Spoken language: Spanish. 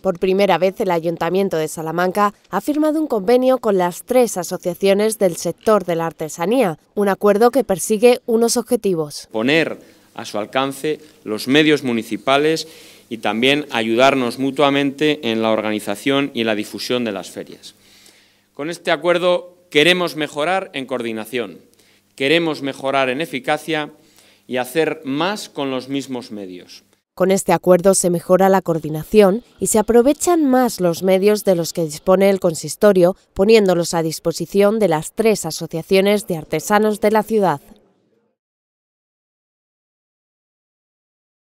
Por primera vez el Ayuntamiento de Salamanca ha firmado un convenio con las tres asociaciones del sector de la artesanía, un acuerdo que persigue unos objetivos. Poner a su alcance los medios municipales y también ayudarnos mutuamente en la organización y la difusión de las ferias. Con este acuerdo queremos mejorar en coordinación, queremos mejorar en eficacia y hacer más con los mismos medios. Con este acuerdo se mejora la coordinación y se aprovechan más los medios de los que dispone el consistorio, poniéndolos a disposición de las tres asociaciones de artesanos de la ciudad.